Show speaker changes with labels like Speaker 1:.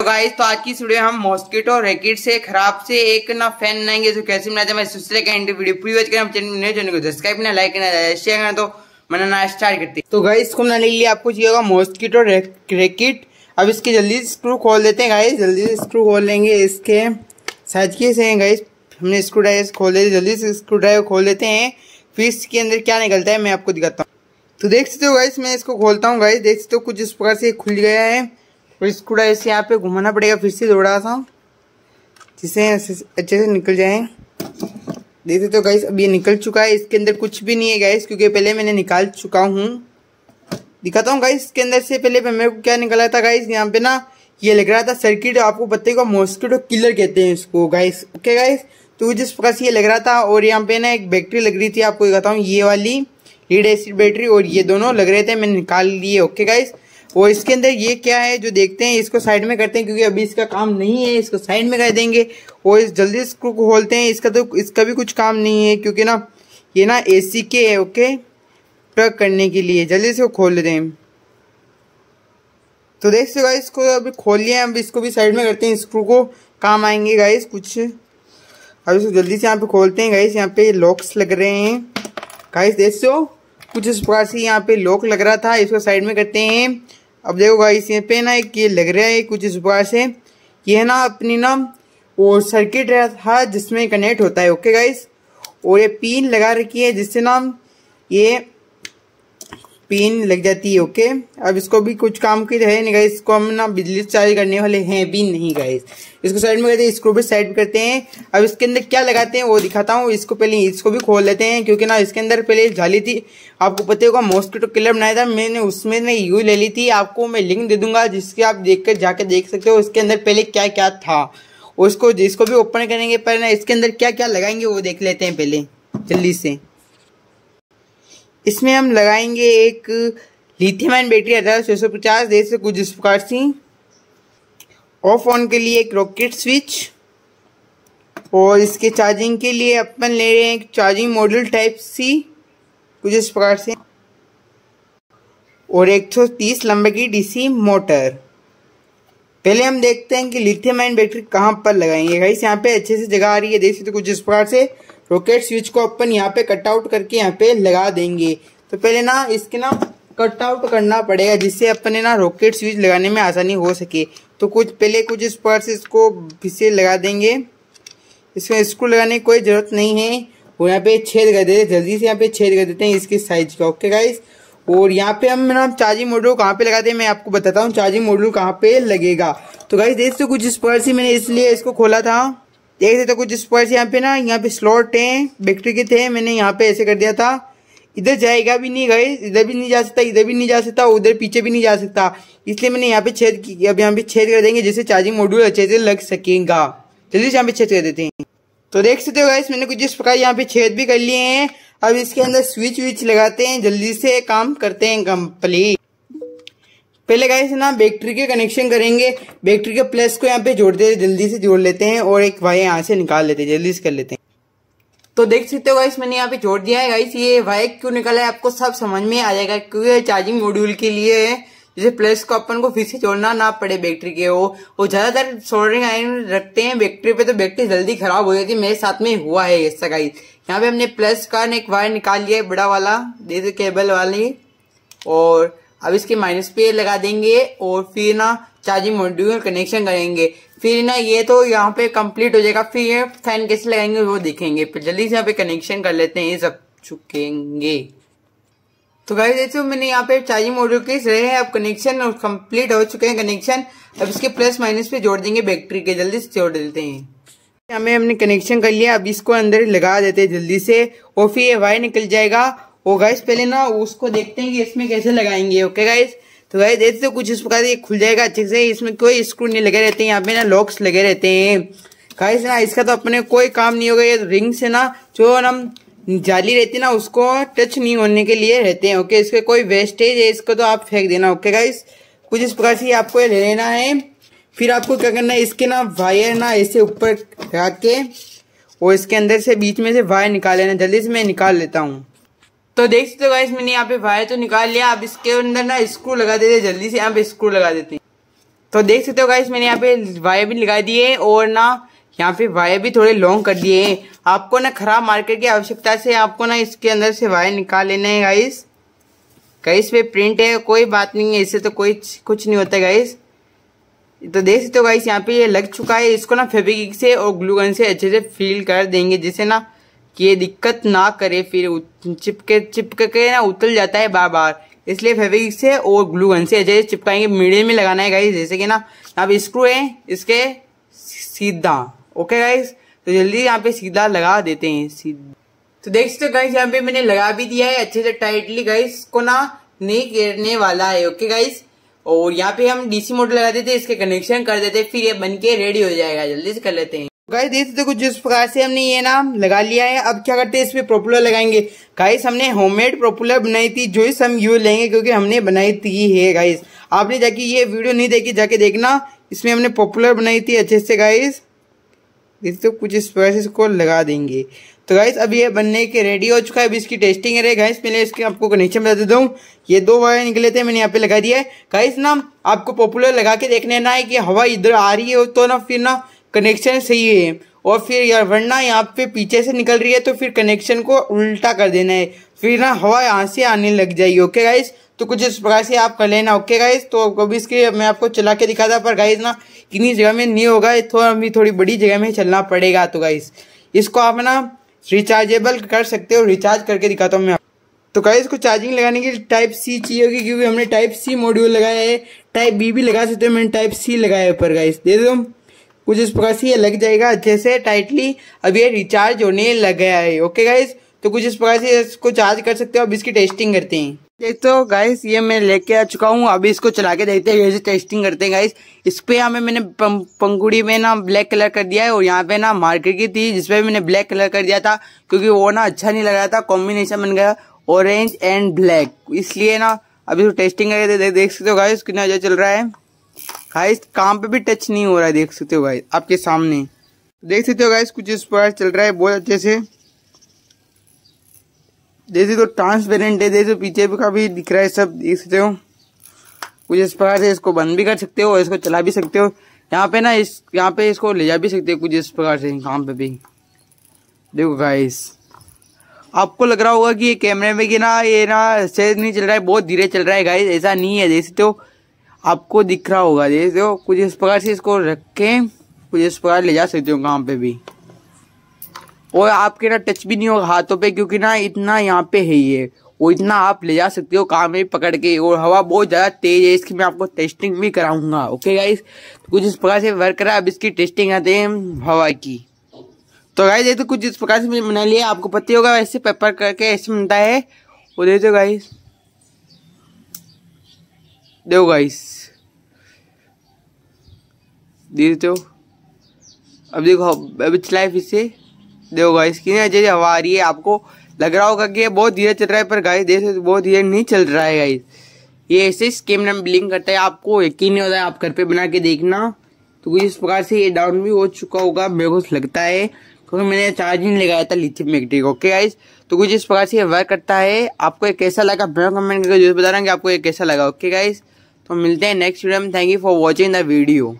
Speaker 1: तो गाइस तो आज की स्टूडियो हम मॉस्किटो रैकेट से खराब से एक ना फैन बनाएंगे जो कैसे बनाया जाए मैं सिलसिले का एंट्री वीडियो वॉच करें हम चैनल नए तो चैनल को सब्सक्राइब ना लाइक ना शेयर करना तो ना स्टार्ट करते तो गाइस को बनाने के लिए आपको चाहिए होगा मॉस्किटो रैकेट अब इसके जल्दी से स्क्रू खोल देते हैं गाइस जल्दी से स्क्रू खोल लेंगे इसके साइज के से गाइस हमने स्क्रू ड्राइवर खोल देते जल्दी से स्क्रू ड्राइवर खोल देते हैं फिर इसके अंदर क्या निकलता है मैं आपको दिखाता हूँ तो देख सकते हो गाइस मैं इसको खोलता हूँ गाइस देख सकते हो कुछ इस प्रकार से खुल गया है और इसको ऐसे यहाँ पे घुमाना पड़ेगा फिर से थोड़ा सा जिसे अच्छे से निकल जाए देखते तो गाइस अब ये निकल चुका है इसके अंदर कुछ भी नहीं है गैस क्योंकि पहले मैंने निकाल चुका हूँ दिखाता हूँ गाइस इसके अंदर से पहले मेरे को क्या निकला था गाइस यहाँ पे ना ये लग रहा था सर्किट आपको बताएगा मॉस्किटो किलर कहते हैं इसको गाइस ओके गाइस तो जिस प्रकार से ये लग रहा था और यहाँ पे ना एक बैटरी लग रही थी आपको दिखाता हूँ ये वाली लीड एसिड बैटरी और ये दोनों लग रहे थे मैंने निकाल लिए ओके गाइस और इसके अंदर ये क्या है जो देखते हैं इसको साइड में करते हैं क्योंकि अभी इसका काम नहीं है इसको साइड में कर देंगे और इस जल्दी इसको खोलते हैं इसका तो इसका भी कुछ काम नहीं है क्योंकि ना ये ना ए सी के है ओके ट्रक करने के लिए जल्दी से खोल लेते हैं तो देख सकते गाइस इसको अभी खोल लिया अब इसको भी साइड में करते हैं स्क्रू को काम आएंगे गाइस कुछ अब इसको जल्दी से यहाँ पे खोलते हैं गाइस यहाँ पे लॉक्स लग रहे हैं गाइस देख सो कुछ इस प्रकार से यहाँ पे लॉक लग रहा था इसको साइड में करते हैं अब देखो गाइस ये पेन है कि ये लग रहा है कुछ इस प्रकार से ये है ना अपनी ना वो सर्किट है हाँ, जिसमें कनेक्ट होता है ओके गाइस और ये पिन लगा रखी है जिससे ना ये पिन लग जाती है ओके अब इसको भी कुछ काम की है नहीं गाइस इसको हम ना बिजली से चार्ज करने वाले हैं भी नहीं गाइस इसको साइड में करते हैं इसको भी साइड करते हैं अब इसके अंदर क्या लगाते हैं वो दिखाता हूँ इसको पहले इसको भी खोल लेते हैं क्योंकि ना इसके अंदर पहले झाली थी आपको पता होगा मॉस्किटो किलर बनाया था मैंने उसमें ना यू ले ली थी आपको मैं लिंक दे दूंगा जिसके आप देख कर जाके देख सकते हो इसके अंदर पहले क्या क्या था उसको जिसको भी ओपन करेंगे पर ना इसके अंदर क्या क्या लगाएंगे वो देख लेते हैं पहले जल्दी से इसमें हम लगाएंगे एक लिथियम आयन बैटरी अठारह छः सौ पचास से कुछ इस प्रकार सी ऑफ ऑन के लिए एक रॉकेट स्विच और इसके चार्जिंग के लिए अपन ले रहे हैं एक चार्जिंग मॉडल टाइप सी कुछ इस प्रकार से और एक सौ तीस लंबे की डीसी मोटर पहले हम देखते हैं कि लिथियम आयन बैटरी कहाँ पर लगाएंगे गाइस यहाँ पे अच्छे से जगह आ रही है देख सकते तो कुछ इस प्रकार से रॉकेट स्विच को अपन यहाँ पे कटआउट करके यहाँ पे लगा देंगे तो पहले ना इसके ना कटआउट करना पड़ेगा जिससे अपने ना रॉकेट स्विच लगाने में आसानी हो सके तो कुछ पहले कुछ इस पर से इसको फिर लगा देंगे इसमें इसको लगाने की कोई ज़रूरत नहीं है और यहाँ पे छेद कर देते हैं जल्दी से यहाँ पे छेद कर देते हैं इसके साइज का ओके गाइस और यहाँ पे हम ना चार्जिंग मॉड्यूल कहाँ पे लगाते हैं मैं आपको बताता हूँ चार्जिंग मॉड्यूल कहाँ पे लगेगा तो गाइस देख कुछ इस पर से मैंने इसलिए इसको खोला था देख सकते हो कुछ इस यहाँ पे ना यहाँ पे स्लॉट हैं बैटरी के थे मैंने यहाँ पे ऐसे कर दिया था इधर जाएगा भी नहीं गए इधर भी नहीं जा सकता इधर भी नहीं जा सकता उधर पीछे भी नहीं जा सकता इसलिए मैंने यहाँ पे छेद अब यहाँ पे छेद कर देंगे जिससे चार्जिंग मॉड्यूल अच्छे से लग सकेगा जल्दी से यहाँ पे छेद कर देते हैं तो देख सकते हो गए मैंने कुछ इस प्रकार यहाँ पे छेद भी कर लिए हैं अब इसके अंदर स्विच विच लगाते हैं जल्दी से काम करते हैं कम्प्लीट पहले गाइस ना बैटरी के कनेक्शन करेंगे बैटरी के प्लस को यहाँ पे जोड़ते हैं जल्दी से जोड़ लेते हैं और एक वायर यहाँ से निकाल लेते हैं जल्दी से कर लेते हैं तो देख सकते हो गाइस मैंने यहाँ पे जोड़ दिया है गाइस ये वायर क्यों निकाला है आपको सब समझ में आ जाएगा क्योंकि चार्जिंग मॉड्यूल के लिए है जैसे प्लस को अपन को फिर से जोड़ना ना पड़े बैटरी के वो वो ज्यादातर सोल्डरिंग आयरन रखते हैं बैटरी पे तो बैटरी जल्दी खराब हो जाती है मेरे साथ में हुआ है ऐसा गाइस यहाँ पे हमने प्लस का एक वायर निकाल लिया है बड़ा वाला जैसे केबल वाली और अब इसके माइनस पे लगा देंगे और फिर ना चार्जिंग मॉड्यूल कनेक्शन करेंगे फिर ना ये तो यहाँ पे कंप्लीट हो जाएगा फिर ये फैन कैसे लगाएंगे वो देखेंगे जल्दी से यहाँ पे कनेक्शन कर लेते हैं ये सब चुकेंगे तो गाइस देखिए तो मैंने यहाँ पे चार्जिंग मॉड्यूल के रहे हैं अब कनेक्शन और कम्प्लीट हो चुके हैं कनेक्शन अब इसके प्लस माइनस पे जोड़ देंगे बैटरी के जल्दी से जोड़ देते हैं हमें हमने कनेक्शन कर लिया अब इसको अंदर लगा देते हैं जल्दी से और फिर ये वायर निकल जाएगा वो गाइस पहले ना उसको देखते हैं कि इसमें कैसे लगाएंगे ओके गाइस तो गाइस देखते तो कुछ इस प्रकार ये खुल जाएगा अच्छे से इसमें कोई स्क्रू नहीं लगे रहते हैं यहाँ पे ना लॉक्स लगे रहते हैं गाइस ना इसका तो अपने कोई काम नहीं होगा ये रिंग से ना जो हम जाली रहती है ना उसको टच नहीं होने के लिए रहते हैं ओके इसका कोई वेस्टेज है इसको तो आप फेंक देना ओके गाइस कुछ इस प्रकार से आपको ले लेना है फिर आपको क्या करना है इसके ना वायर ना ऐसे ऊपर रख के और इसके अंदर से बीच में से वायर निकाल लेना जल्दी से मैं निकाल लेता हूँ तो देख सकते हो गाइस मैंने यहाँ पे वायर तो निकाल लिया अब इसके अंदर ना स्क्रू लगा देते जल्दी से यहाँ पे स्क्रू लगा देते हैं तो देख सकते हो गाइस मैंने यहाँ पे वायर भी लगा दिए और ना यहाँ पे वायर भी थोड़े लॉन्ग कर दिए हैं आपको ना खराब मार्केट की आवश्यकता से आपको ना इसके अंदर से वायर निकाल लेना है गाइस गाइस पे प्रिंट है कोई बात नहीं है इससे तो कोई कुछ नहीं होता गाइस तो देख सकते हो गाइस यहाँ पे ये लग चुका है इसको ना फेविक से और ग्लू गन से अच्छे से फील कर देंगे जिससे ना कि दिक्कत ना करे फिर चिपके चिपक के ना उतर जाता है बार बार इसलिए फेविक से और ग्लू गन से जैसे चिपकाएंगे मीडियम में लगाना है गाइस जैसे कि ना अब स्क्रू है इसके सीधा ओके गाइस तो जल्दी यहाँ पे सीधा लगा देते हैं सीधा तो देख सकते हो गाइस यहाँ पे मैंने लगा भी दिया है अच्छे से टाइटली गाइस को ना नहीं गिरने वाला है ओके गाइस और यहाँ पे हम डीसी मोटर लगा देते हैं इसके कनेक्शन कर देते हैं फिर ये बन के रेडी हो जाएगा जल्दी से कर लेते हैं गाइस सकते देखो जिस प्रकार से हमने ये नाम लगा लिया है अब क्या करते हैं इस पे प्रोपुलर लगाएंगे गाइस हमने होममेड प्रोपुलर बनाई थी जो इस हम यूज लेंगे क्योंकि हमने बनाई थी है गाइस आपने जाके ये वीडियो नहीं देखी जाके देखना इसमें हमने पॉपुलर बनाई थी अच्छे से गाइस देखते तो कुछ इस प्रकार से इसको लगा देंगे तो गाइस अब ये बनने के रेडी हो चुका है अब इसकी टेस्टिंग है गाइस मैंने इसके आपको कनेक्शन बता देता हूँ ये दो वायर निकले थे मैंने यहाँ पे लगा दिया है गाइस ना आपको पॉपुलर लगा के देखने ना है कि हवा इधर आ रही है तो ना फिर ना कनेक्शन सही है और फिर यार वरना यहाँ पे पीछे से निकल रही है तो फिर कनेक्शन को उल्टा कर देना है फिर ना हवा यहाँ से आने लग जाएगी ओके गाइस तो कुछ इस प्रकार से आप कर लेना ओके गाइस तो अभी इसके मैं आपको चला के दिखा था पर गाइस ना इतनी जगह में नहीं होगा तो अभी थोड़ी बड़ी जगह में चलना पड़ेगा तो गाइस इसको आप ना रिचार्जेबल कर सकते हो रिचार्ज करके दिखाता हूँ मैं तो गाइस को चार्जिंग लगाने के लिए टाइप सी चाहिए होगी क्योंकि हमने टाइप सी मॉड्यूल लगाया है टाइप बी भी लगा सकते हो मैंने टाइप सी लगाया है पर गाइस दे दो कुछ इस प्रकार से ये लग जाएगा अच्छे से टाइटली अब ये रिचार्ज होने लग गया है ओके गाइज तो कुछ इस प्रकार से इसको चार्ज कर सकते हो अब इसकी टेस्टिंग करते हैं तो गाइस ये मैं लेके आ चुका हूँ अभी इसको चला के देखते हैं जैसे टेस्टिंग करते हैं गाइस इस पे यहाँ पे मैंने पंगुड़ी में ना ब्लैक कलर कर दिया है और यहाँ पे ना मार्केट की थी जिसपे मैंने ब्लैक कलर कर दिया था क्योंकि वो ना अच्छा नहीं लग रहा था कॉम्बिनेशन बन गया ऑरेंज एंड ब्लैक इसलिए ना अभी तो टेस्टिंग करके दे, दे, देख सकते हो गाइस कितना अच्छा चल रहा है गाइस काम पे भी टच नहीं हो रहा है देख सकते हो गाइस आपके सामने देख सकते हो गाइस कुछ इस प्रकार चल रहा है बहुत अच्छे से जैसे तो ट्रांसपेरेंट है जैसे पीछे का भी दिख रहा है सब देख सकते हो कुछ इस प्रकार से इसको बंद भी कर सकते हो इसको चला भी सकते हो यहाँ पे ना इस यहाँ पे इसको ले जा भी सकते हो कुछ इस प्रकार से काम पे भी देखो गाइस आपको लग रहा होगा कि ये कैमरे में कि ना ये ना से नहीं चल रहा है बहुत धीरे चल रहा है गाइस ऐसा नहीं है देख सकते हो आपको दिख रहा होगा ये देखो कुछ इस प्रकार से इसको रख के कुछ इस प्रकार ले जा सकते हो कहाँ पे भी और आपके ना टच भी नहीं होगा हाथों पे क्योंकि ना इतना यहाँ पे है ये और इतना आप ले जा सकते हो काम में पकड़ के और हवा बहुत ज़्यादा तेज है इसकी मैं आपको टेस्टिंग भी कराऊंगा ओके गाइस कुछ इस प्रकार से वर्क करा अब इसकी टेस्टिंग आते हैं हवा की तो गाइस ये तो कुछ इस प्रकार से मैंने बना लिया आपको पता होगा ऐसे पेपर करके ऐसे बनता है और दे दो गाइस देव गाइस देते हो अब देखो अभी चलाए फिर से देखो गाइस की ना अच्छी हवा आ रही है आपको लग रहा होगा कि बहुत धीरे चल रहा है पर गाइस देख बहुत धीरे नहीं चल रहा है गाइस ये ऐसे स्केम नाम ब्लिंक करता है आपको यकीन नहीं होता है आप घर पे बना के देखना तो कुछ इस प्रकार से ये डाउन भी हो चुका होगा मेरे को लगता है क्योंकि मैंने चार्जिंग लगाया था लिथियम मैग्नेटिक ओके गाइस तो कुछ इस प्रकार से ये वर्क करता है आपको एक कैसा लगा मैं कमेंट करके जो बता रहा हूँ कि आपको एक कैसा लगा ओके गाइस तो मिलते हैं नेक्स्ट वीडियो में thank you for watching the video